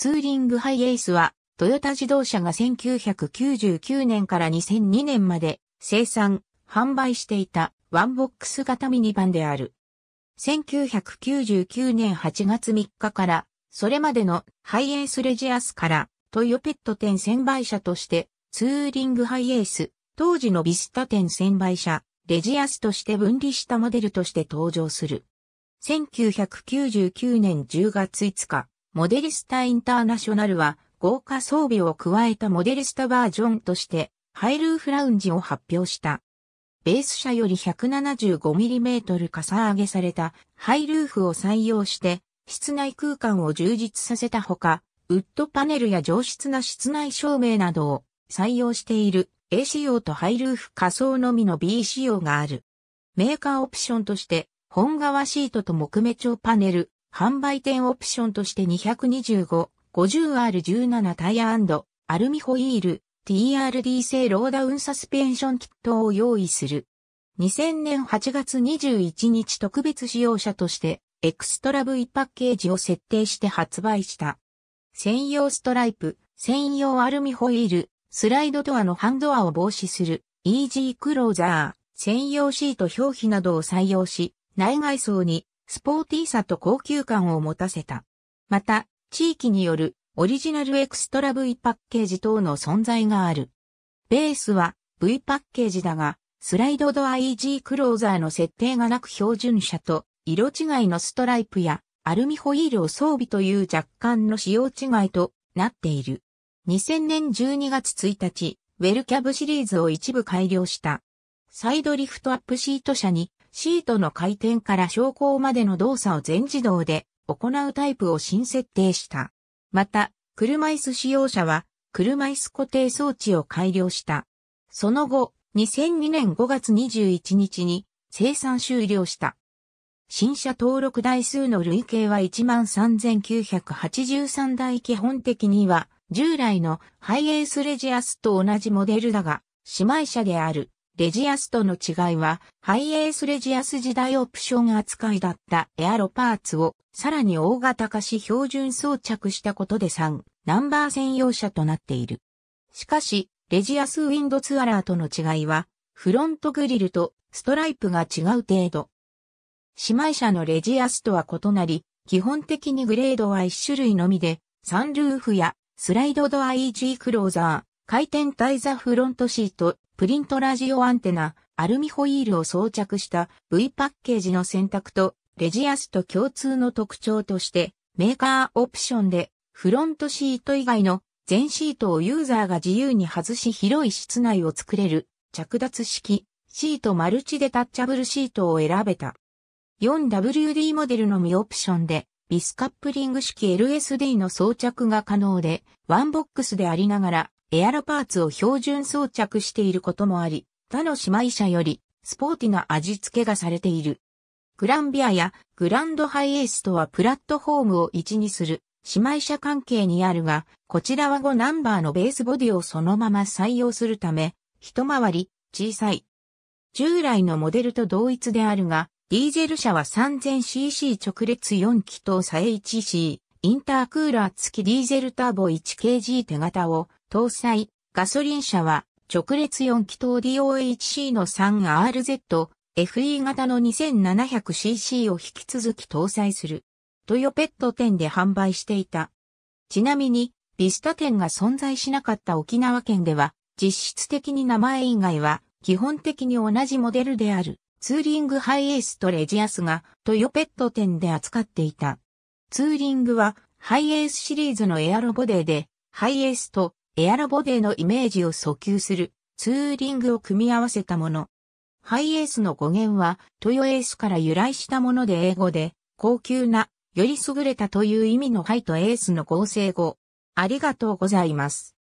ツーリングハイエースは、トヨタ自動車が1999年から2002年まで生産、販売していたワンボックス型ミニバンである。1999年8月3日から、それまでのハイエースレジアスからトヨペット店専売車としてツーリングハイエース、当時のビスタ店専売車、レジアスとして分離したモデルとして登場する。1999年10月5日、モデリスタインターナショナルは豪華装備を加えたモデリスタバージョンとしてハイルーフラウンジを発表した。ベース車より 175mm かさ上げされたハイルーフを採用して室内空間を充実させたほか、ウッドパネルや上質な室内照明などを採用している A 仕様とハイルーフ仮想のみの B 仕様がある。メーカーオプションとして、本革シートと木目調パネル、販売店オプションとして 225-50R17 タイヤアルミホイール TRD 製ローダウンサスペンションキットを用意する。2000年8月21日特別使用者としてエクストラ V パッケージを設定して発売した。専用ストライプ、専用アルミホイール、スライドドアのハンドアを防止する、イージークローザー、専用シート表皮などを採用し、内外装にスポーティーさと高級感を持たせた。また、地域によるオリジナルエクストラ V パッケージ等の存在がある。ベースは V パッケージだが、スライドドア EG クローザーの設定がなく標準車と色違いのストライプやアルミホイールを装備という若干の使用違いとなっている。2000年12月1日、ウェルキャブシリーズを一部改良した。サイドリフトアップシート車にシートの回転から昇降までの動作を全自動で行うタイプを新設定した。また、車椅子使用者は、車椅子固定装置を改良した。その後、2002年5月21日に生産終了した。新車登録台数の累計は13,983台基本的には従来のハイエースレジアスと同じモデルだが、姉妹車であるレジアスとの違いは、ハイエースレジアス時代オプション扱いだったエアロパーツをさらに大型化し標準装着したことで3、ナンバー専用車となっている。しかし、レジアスウィンドツアラーとの違いは、フロントグリルとストライプが違う程度。姉妹車のレジアスとは異なり、基本的にグレードは1種類のみで、サンルーフやスライドドアイージークローザー、回転タイザフロントシート、プリントラジオアンテナ、アルミホイールを装着した V パッケージの選択とレジアスと共通の特徴として、メーカーオプションでフロントシート以外の全シートをユーザーが自由に外し広い室内を作れる着脱式シートマルチデタッチャブルシートを選べた。4WD モデルのみオプションでビスカップリング式 LSD の装着が可能でワンボックスでありながらエアロパーツを標準装着していることもあり、他の姉妹車よりスポーティな味付けがされている。グランビアやグランドハイエースとはプラットフォームを一にする姉妹車関係にあるが、こちらは5ナンバーのベースボディをそのまま採用するため、一回り小さい。従来のモデルと同一であるが、ディーゼル車は 3000cc 直列4気筒え 1C、インタークーラー付きディーゼルターボ 1kg 手型を搭載、ガソリン車は、直列4気筒 DOHC の 3RZ、FE 型の 2700cc を引き続き搭載する。トヨペット店で販売していた。ちなみに、ビスタ店が存在しなかった沖縄県では、実質的に名前以外は、基本的に同じモデルである、ツーリングハイエースとレジアスが、トヨペット店で扱っていた。ツーリングは、ハイエースシリーズのエアロボデーで、ハイエースとエアロボデーのイメージを訴求するツーリングを組み合わせたもの。ハイエースの語源は、トヨエースから由来したもので英語で、高級な、より優れたという意味のハイとエースの合成語。ありがとうございます。